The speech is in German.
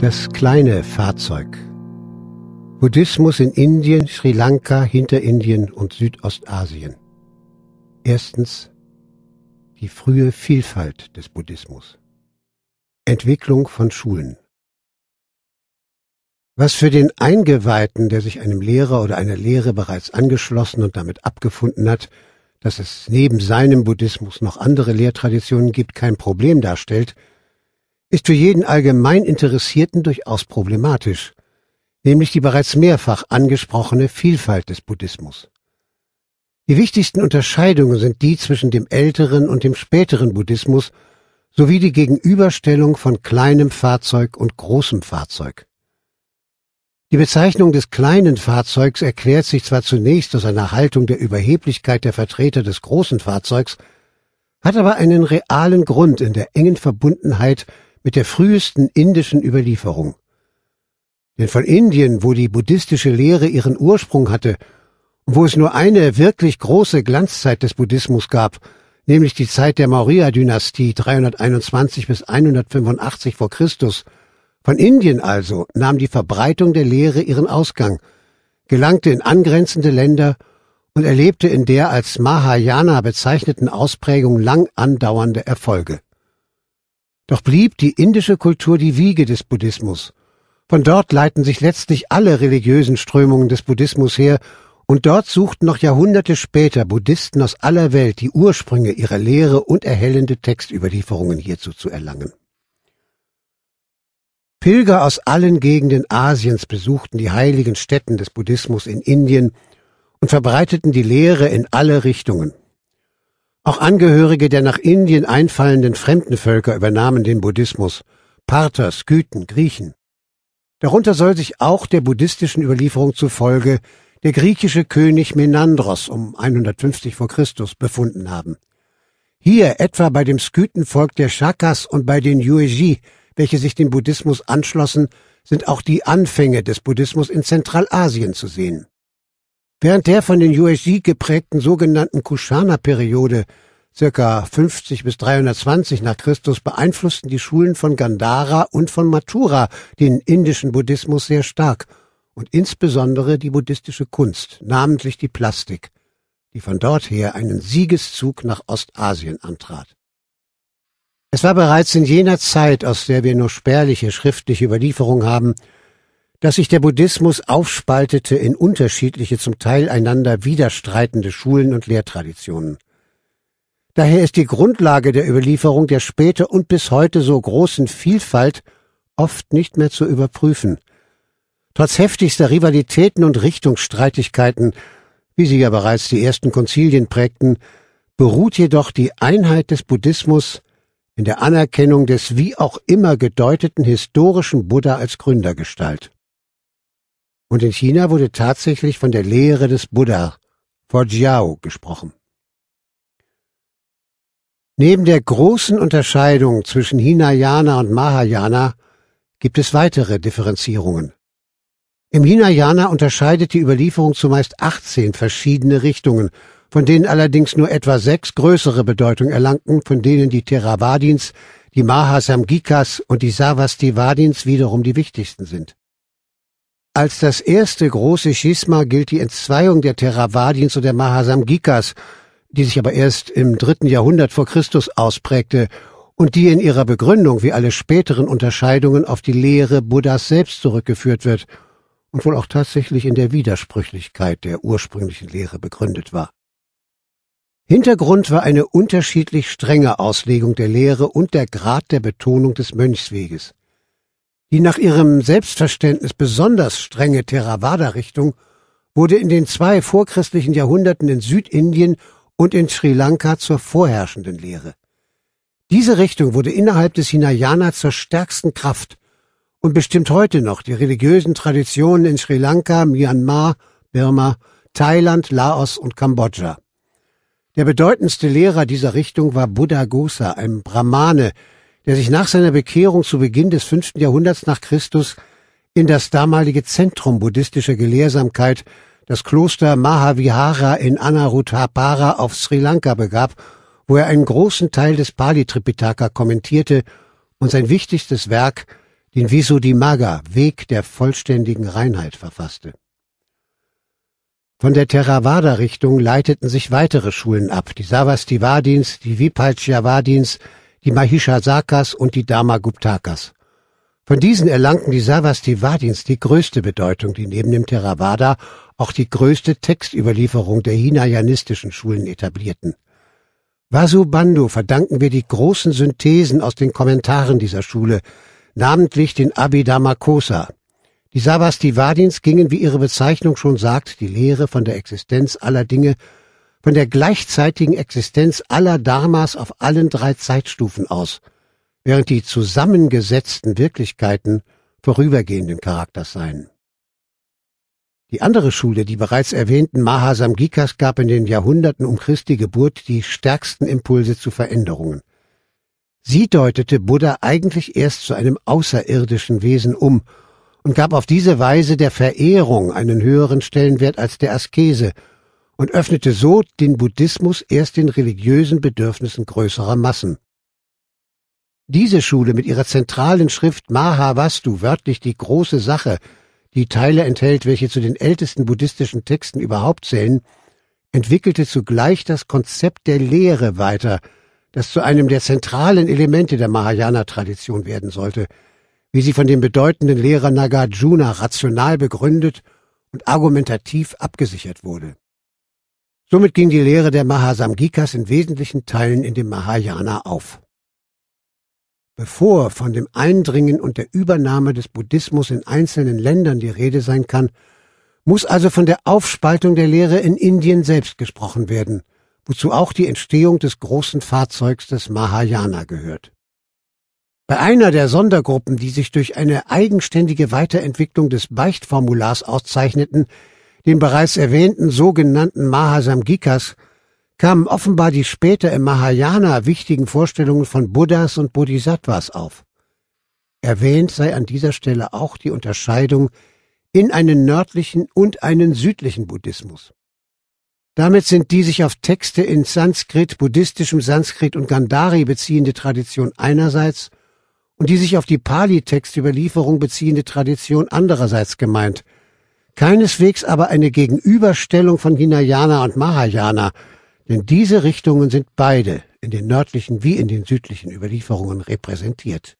Das kleine Fahrzeug. Buddhismus in Indien, Sri Lanka, Hinterindien und Südostasien. Erstens die frühe Vielfalt des Buddhismus. Entwicklung von Schulen. Was für den Eingeweihten, der sich einem Lehrer oder einer Lehre bereits angeschlossen und damit abgefunden hat, dass es neben seinem Buddhismus noch andere Lehrtraditionen gibt, kein Problem darstellt, ist für jeden allgemein Interessierten durchaus problematisch, nämlich die bereits mehrfach angesprochene Vielfalt des Buddhismus. Die wichtigsten Unterscheidungen sind die zwischen dem älteren und dem späteren Buddhismus sowie die Gegenüberstellung von kleinem Fahrzeug und großem Fahrzeug. Die Bezeichnung des kleinen Fahrzeugs erklärt sich zwar zunächst aus einer Haltung der Überheblichkeit der Vertreter des großen Fahrzeugs, hat aber einen realen Grund in der engen Verbundenheit mit der frühesten indischen Überlieferung. Denn von Indien, wo die buddhistische Lehre ihren Ursprung hatte und wo es nur eine wirklich große Glanzzeit des Buddhismus gab, nämlich die Zeit der Maurya-Dynastie 321 bis 185 vor Christus, von Indien also nahm die Verbreitung der Lehre ihren Ausgang, gelangte in angrenzende Länder und erlebte in der als Mahayana bezeichneten Ausprägung lang andauernde Erfolge. Doch blieb die indische Kultur die Wiege des Buddhismus. Von dort leiten sich letztlich alle religiösen Strömungen des Buddhismus her, und dort suchten noch Jahrhunderte später Buddhisten aus aller Welt die Ursprünge ihrer Lehre und erhellende Textüberlieferungen hierzu zu erlangen. Pilger aus allen Gegenden Asiens besuchten die heiligen Stätten des Buddhismus in Indien und verbreiteten die Lehre in alle Richtungen. Auch Angehörige der nach Indien einfallenden Fremdenvölker übernahmen den Buddhismus. Parther, Skythen, Griechen. Darunter soll sich auch der buddhistischen Überlieferung zufolge der griechische König Menandros um 150 vor Christus befunden haben. Hier etwa bei dem Skythenvolk der Shakas und bei den Yueji, welche sich dem Buddhismus anschlossen, sind auch die Anfänge des Buddhismus in Zentralasien zu sehen. Während der von den USG geprägten sogenannten kushana periode circa 50 bis 320 nach Christus beeinflussten die Schulen von Gandhara und von Mathura den indischen Buddhismus sehr stark und insbesondere die buddhistische Kunst, namentlich die Plastik, die von dort her einen Siegeszug nach Ostasien antrat. Es war bereits in jener Zeit, aus der wir nur spärliche schriftliche Überlieferung haben, dass sich der Buddhismus aufspaltete in unterschiedliche, zum Teil einander widerstreitende Schulen und Lehrtraditionen. Daher ist die Grundlage der Überlieferung der später und bis heute so großen Vielfalt oft nicht mehr zu überprüfen. Trotz heftigster Rivalitäten und Richtungsstreitigkeiten, wie sie ja bereits die ersten Konzilien prägten, beruht jedoch die Einheit des Buddhismus in der Anerkennung des wie auch immer gedeuteten historischen Buddha als Gründergestalt. Und in China wurde tatsächlich von der Lehre des Buddha, vor Jiao, gesprochen. Neben der großen Unterscheidung zwischen Hinayana und Mahayana gibt es weitere Differenzierungen. Im Hinayana unterscheidet die Überlieferung zumeist 18 verschiedene Richtungen, von denen allerdings nur etwa sechs größere Bedeutung erlangten, von denen die Theravadins, die Mahasamgikas und die Savastivadins wiederum die wichtigsten sind. Als das erste große Schisma gilt die Entzweiung der Theravadins und der Mahasamgikas, die sich aber erst im dritten Jahrhundert vor Christus ausprägte und die in ihrer Begründung wie alle späteren Unterscheidungen auf die Lehre Buddhas selbst zurückgeführt wird und wohl auch tatsächlich in der Widersprüchlichkeit der ursprünglichen Lehre begründet war. Hintergrund war eine unterschiedlich strenge Auslegung der Lehre und der Grad der Betonung des Mönchsweges. Die nach ihrem Selbstverständnis besonders strenge Theravada-Richtung wurde in den zwei vorchristlichen Jahrhunderten in Südindien und in Sri Lanka zur vorherrschenden Lehre. Diese Richtung wurde innerhalb des Hinayana zur stärksten Kraft und bestimmt heute noch die religiösen Traditionen in Sri Lanka, Myanmar, Birma, Thailand, Laos und Kambodscha. Der bedeutendste Lehrer dieser Richtung war Buddha Gosa, ein Brahmane, der sich nach seiner Bekehrung zu Beginn des fünften Jahrhunderts nach Christus in das damalige Zentrum buddhistischer Gelehrsamkeit, das Kloster Mahavihara in Anarudhapara auf Sri Lanka begab, wo er einen großen Teil des Pali Tripitaka kommentierte und sein wichtigstes Werk, den Visuddhimagga, Weg der vollständigen Reinheit, verfasste. Von der Theravada-Richtung leiteten sich weitere Schulen ab, die Savastivadins, die Vipalchyavadins, die Mahishasakas und die Dharmaguptakas. Von diesen erlangten die Savastivadins die größte Bedeutung, die neben dem Theravada auch die größte Textüberlieferung der hinayanistischen Schulen etablierten. Vasubandhu verdanken wir die großen Synthesen aus den Kommentaren dieser Schule, namentlich den Abhidhamma Kosa. Die Savastivadins gingen, wie ihre Bezeichnung schon sagt, die Lehre von der Existenz aller Dinge von der gleichzeitigen Existenz aller Dharmas auf allen drei Zeitstufen aus, während die zusammengesetzten Wirklichkeiten vorübergehenden Charakters seien. Die andere Schule, die bereits erwähnten Mahasamgikas, gab in den Jahrhunderten um Christi Geburt die stärksten Impulse zu Veränderungen. Sie deutete Buddha eigentlich erst zu einem außerirdischen Wesen um und gab auf diese Weise der Verehrung einen höheren Stellenwert als der Askese und öffnete so den Buddhismus erst den religiösen Bedürfnissen größerer Massen. Diese Schule mit ihrer zentralen Schrift Mahavastu, wörtlich die große Sache, die Teile enthält, welche zu den ältesten buddhistischen Texten überhaupt zählen, entwickelte zugleich das Konzept der Lehre weiter, das zu einem der zentralen Elemente der Mahayana-Tradition werden sollte, wie sie von dem bedeutenden Lehrer Nagarjuna rational begründet und argumentativ abgesichert wurde. Somit ging die Lehre der Mahasamgikas in wesentlichen Teilen in dem Mahayana auf. Bevor von dem Eindringen und der Übernahme des Buddhismus in einzelnen Ländern die Rede sein kann, muss also von der Aufspaltung der Lehre in Indien selbst gesprochen werden, wozu auch die Entstehung des großen Fahrzeugs des Mahayana gehört. Bei einer der Sondergruppen, die sich durch eine eigenständige Weiterentwicklung des Beichtformulars auszeichneten, den bereits erwähnten sogenannten Mahasamgikas, kamen offenbar die später im Mahayana wichtigen Vorstellungen von Buddhas und Bodhisattvas auf. Erwähnt sei an dieser Stelle auch die Unterscheidung in einen nördlichen und einen südlichen Buddhismus. Damit sind die sich auf Texte in Sanskrit, buddhistischem Sanskrit und Gandhari beziehende Tradition einerseits und die sich auf die Pali-Textüberlieferung beziehende Tradition andererseits gemeint – keineswegs aber eine Gegenüberstellung von Hinayana und Mahayana, denn diese Richtungen sind beide in den nördlichen wie in den südlichen Überlieferungen repräsentiert.